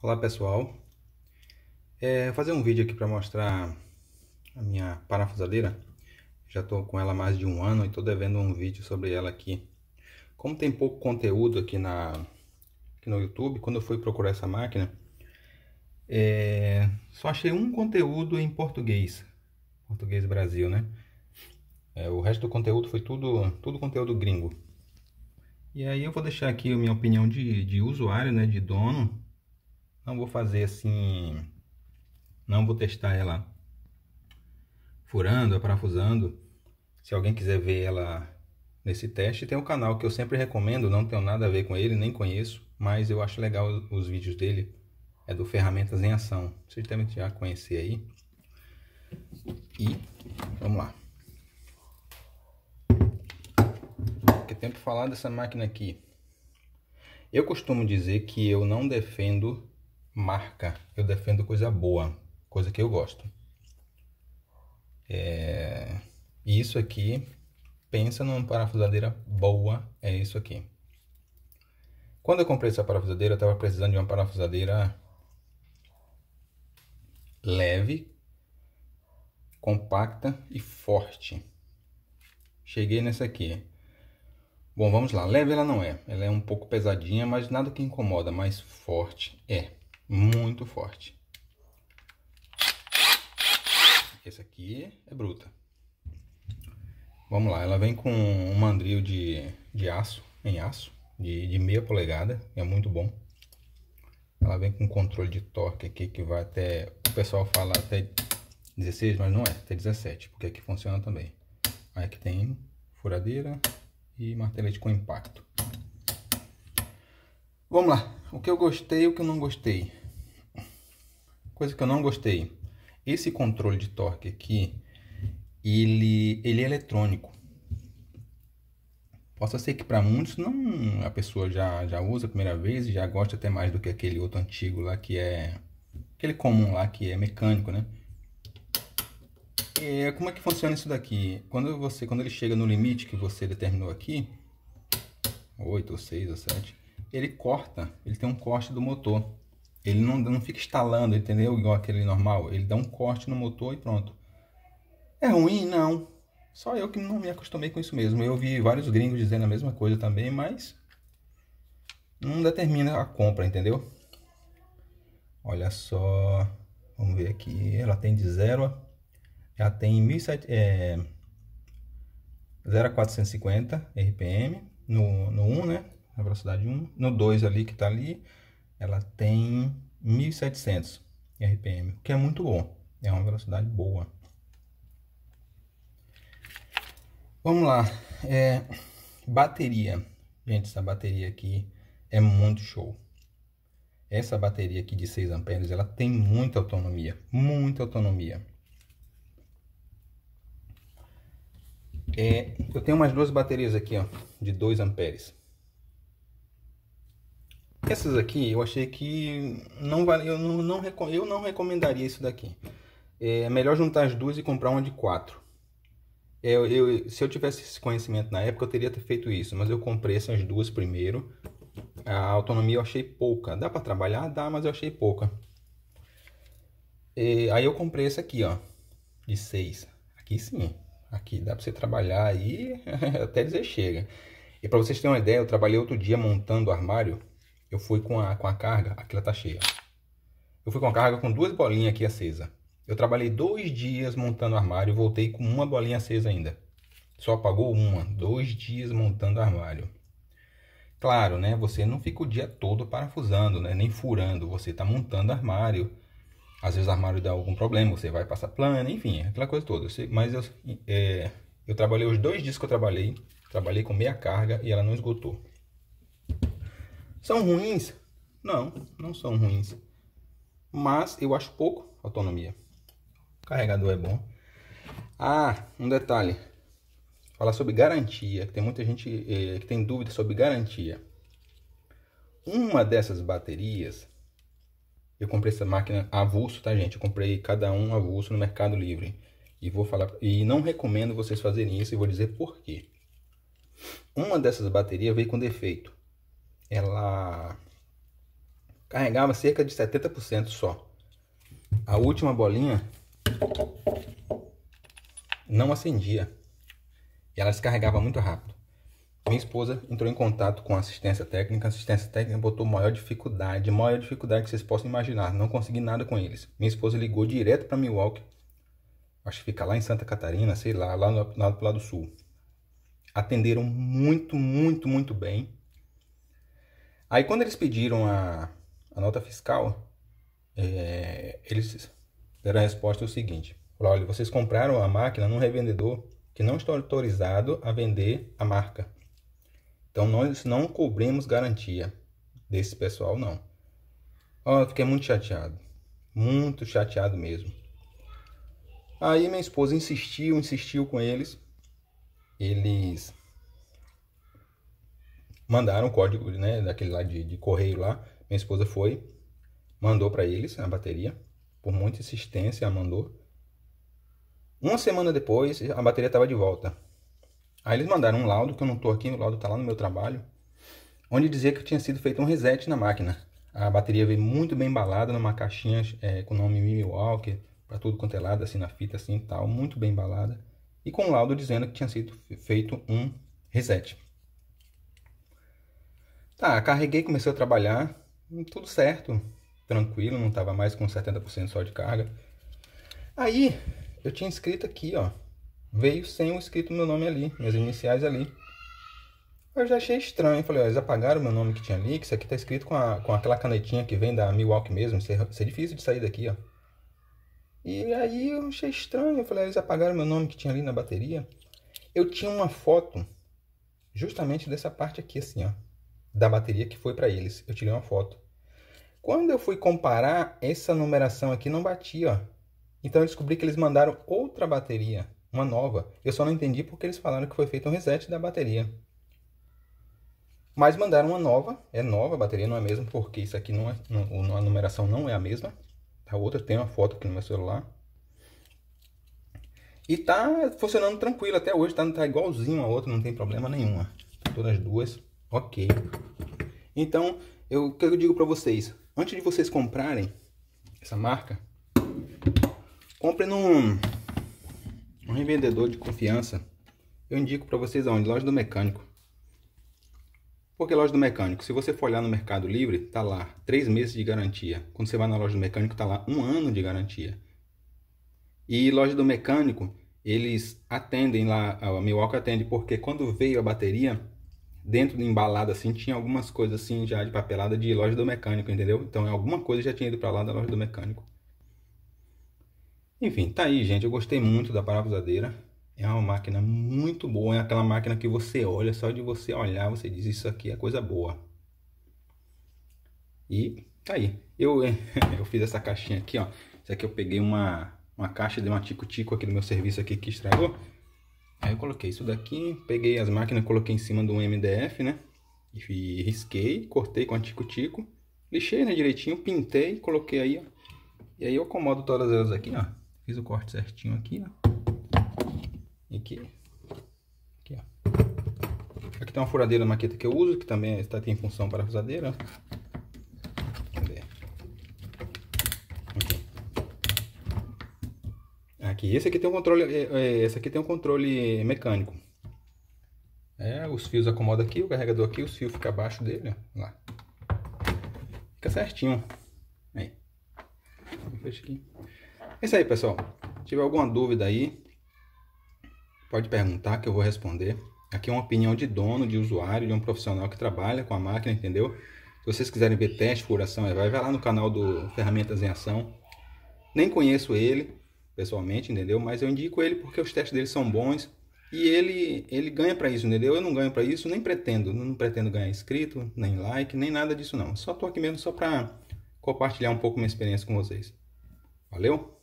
Olá pessoal, é, vou fazer um vídeo aqui para mostrar a minha parafusadeira Já estou com ela há mais de um ano e estou devendo um vídeo sobre ela aqui Como tem pouco conteúdo aqui, na, aqui no YouTube, quando eu fui procurar essa máquina é, Só achei um conteúdo em português, português Brasil né é, O resto do conteúdo foi tudo, tudo conteúdo gringo E aí eu vou deixar aqui a minha opinião de, de usuário, né, de dono não vou fazer assim, não vou testar ela furando, parafusando. Se alguém quiser ver ela nesse teste, tem um canal que eu sempre recomendo, não tenho nada a ver com ele, nem conheço, mas eu acho legal os vídeos dele. É do Ferramentas em Ação. Vocês devem já conhecer aí. E vamos lá. que tempo falar dessa máquina aqui. Eu costumo dizer que eu não defendo marca, eu defendo coisa boa, coisa que eu gosto. É... Isso aqui, pensa numa parafusadeira boa, é isso aqui. Quando eu comprei essa parafusadeira, eu estava precisando de uma parafusadeira leve, compacta e forte. Cheguei nessa aqui. Bom, vamos lá. Leve ela não é. Ela é um pouco pesadinha, mas nada que incomoda, mas forte é muito forte. Esse aqui é bruta. Vamos lá, ela vem com um mandril de, de aço, em aço, de, de meia polegada, é muito bom. Ela vem com controle de torque aqui que vai até, o pessoal fala até 16, mas não é, até 17, porque aqui funciona também. Aí aqui tem furadeira e martelete com impacto. Vamos lá. O que eu gostei e o que eu não gostei. Coisa que eu não gostei. Esse controle de torque aqui, ele, ele é eletrônico. Posso ser que para muitos não a pessoa já, já usa a primeira vez e já gosta até mais do que aquele outro antigo lá que é... Aquele comum lá que é mecânico, né? É, como é que funciona isso daqui? Quando, você, quando ele chega no limite que você determinou aqui, 8 ou 6 ou 7 ele corta, ele tem um corte do motor. Ele não, não fica estalando, entendeu? Igual aquele normal. Ele dá um corte no motor e pronto. É ruim? Não. Só eu que não me acostumei com isso mesmo. Eu vi vários gringos dizendo a mesma coisa também, mas não determina a compra, entendeu? Olha só, vamos ver aqui. Ela tem de 0 ela tem 17, é, 0 a 450 RPM no, no 1, né? na velocidade 1. No 2 ali, que está ali, ela tem 1700 RPM, que é muito bom. É uma velocidade boa. Vamos lá. É, bateria. Gente, essa bateria aqui é muito show. Essa bateria aqui de 6 amperes, ela tem muita autonomia. Muita autonomia. É, eu tenho umas duas baterias aqui, ó, de 2 amperes. Essas aqui eu achei que não vale, eu não, não, eu não recomendaria isso daqui. É, é melhor juntar as duas e comprar uma de quatro. É, eu, eu, se eu tivesse esse conhecimento na época, eu teria feito isso, mas eu comprei essas duas primeiro. A autonomia eu achei pouca. Dá para trabalhar? Dá, mas eu achei pouca. E é, aí eu comprei essa aqui, ó, de seis. Aqui sim, aqui dá para você trabalhar aí até dizer chega. E para vocês terem uma ideia, eu trabalhei outro dia montando o armário eu fui com a, com a carga, aqui ela tá cheia. Eu fui com a carga com duas bolinhas aqui acesa. Eu trabalhei dois dias montando o armário, voltei com uma bolinha acesa ainda. Só apagou uma, dois dias montando o armário. Claro, né? Você não fica o dia todo parafusando, né? Nem furando, você está montando armário. Às vezes o armário dá algum problema, você vai passar plana, enfim, aquela coisa toda. Mas eu, é, eu trabalhei os dois dias que eu trabalhei, trabalhei com meia carga e ela não esgotou. São ruins? Não, não são ruins. Mas eu acho pouco autonomia. O carregador é bom. Ah, um detalhe. Falar sobre garantia, que tem muita gente eh, que tem dúvida sobre garantia. Uma dessas baterias, eu comprei essa máquina avulso, tá gente? Eu comprei cada um avulso no Mercado Livre. E vou falar e não recomendo vocês fazerem isso e vou dizer por quê. Uma dessas baterias veio com defeito ela carregava cerca de 70% só. A última bolinha não acendia. E ela descarregava muito rápido. Minha esposa entrou em contato com a assistência técnica. A assistência técnica botou maior dificuldade, maior dificuldade que vocês possam imaginar. Não consegui nada com eles. Minha esposa ligou direto para Milwaukee. Acho que fica lá em Santa Catarina, sei lá, lá no, lado do lado sul. Atenderam muito, muito, muito bem. Aí quando eles pediram a, a nota fiscal, é, eles deram a resposta o seguinte. Falaram, olha, vocês compraram a máquina num revendedor que não está autorizado a vender a marca. Então nós não cobrimos garantia desse pessoal, não. Ó, oh, fiquei muito chateado. Muito chateado mesmo. Aí minha esposa insistiu, insistiu com eles. Eles mandaram o código, né, daquele lá de, de correio lá. Minha esposa foi, mandou para eles a bateria. Por muita insistência, ela mandou. Uma semana depois, a bateria estava de volta. Aí eles mandaram um laudo, que eu não estou aqui, o laudo está lá no meu trabalho, onde dizia que tinha sido feito um reset na máquina. A bateria veio muito bem embalada numa caixinha é, com o nome Walker, para tudo quanto é lado, assim, na fita, assim, tal, muito bem embalada. E com um laudo dizendo que tinha sido feito um reset. Tá, carreguei, comecei a trabalhar, tudo certo, tranquilo, não estava mais com 70% só de carga. Aí, eu tinha escrito aqui, ó, veio sem o escrito meu nome ali, minhas iniciais ali. Eu já achei estranho, falei, ó, eles apagaram o meu nome que tinha ali, que isso aqui tá escrito com, a, com aquela canetinha que vem da Milwaukee mesmo, isso é, isso é difícil de sair daqui, ó. E aí eu achei estranho, eu falei, eles apagaram meu nome que tinha ali na bateria. Eu tinha uma foto justamente dessa parte aqui, assim, ó da bateria que foi para eles. Eu tirei uma foto. Quando eu fui comparar, essa numeração aqui não batia. Então eu descobri que eles mandaram outra bateria, uma nova. Eu só não entendi porque eles falaram que foi feito um reset da bateria. Mas mandaram uma nova, é nova a bateria, não é mesmo? mesma, porque isso aqui não é, não, a numeração não é a mesma. A outra tem uma foto aqui no meu celular. E tá funcionando tranquilo até hoje, tá, tá igualzinho a outra, não tem problema nenhum. Tá todas duas Ok. Então, eu, o que eu digo para vocês? Antes de vocês comprarem essa marca, compre num um revendedor de confiança. Eu indico para vocês aonde? Loja do mecânico. Porque loja do mecânico, se você for olhar no Mercado Livre, tá lá três meses de garantia. Quando você vai na loja do mecânico, tá lá um ano de garantia. E loja do mecânico, eles atendem lá, a Milwaukee atende, porque quando veio a bateria, dentro de embalada assim tinha algumas coisas assim já de papelada de loja do mecânico, entendeu? Então alguma coisa já tinha ido para lá da loja do mecânico. Enfim, tá aí, gente. Eu gostei muito da parafusadeira. É uma máquina muito boa, é aquela máquina que você olha, só de você olhar, você diz isso aqui é coisa boa. E tá aí. Eu eu fiz essa caixinha aqui, ó. Isso aqui eu peguei uma uma caixa de uma tico-tico aqui do meu serviço aqui que estragou. Aí eu coloquei isso daqui, peguei as máquinas, coloquei em cima de um MDF, né? E risquei, cortei com antico-tico, lixei né, direitinho, pintei, coloquei aí, ó. E aí eu acomodo todas elas aqui, ó. Fiz o corte certinho aqui, ó. E aqui. Aqui, ó. Aqui tem uma furadeira maqueta que eu uso, que também está, é, tem função para ó. aqui. Esse aqui tem um controle, é, é, esse aqui tem um controle mecânico. É, os fios acomoda aqui, o carregador aqui, os fios ficam abaixo dele, ó, lá. Fica certinho. Aí. Fecha aqui. É isso aí, pessoal. Se tiver alguma dúvida aí, pode perguntar que eu vou responder. Aqui é uma opinião de dono, de usuário, de um profissional que trabalha com a máquina, entendeu? Se vocês quiserem ver teste, furação, vai lá no canal do Ferramentas em Ação. Nem conheço ele, pessoalmente, entendeu? Mas eu indico ele porque os testes dele são bons e ele ele ganha para isso, entendeu? Eu não ganho para isso, nem pretendo, não pretendo ganhar inscrito, nem like, nem nada disso não. Só tô aqui mesmo só para compartilhar um pouco minha experiência com vocês. Valeu?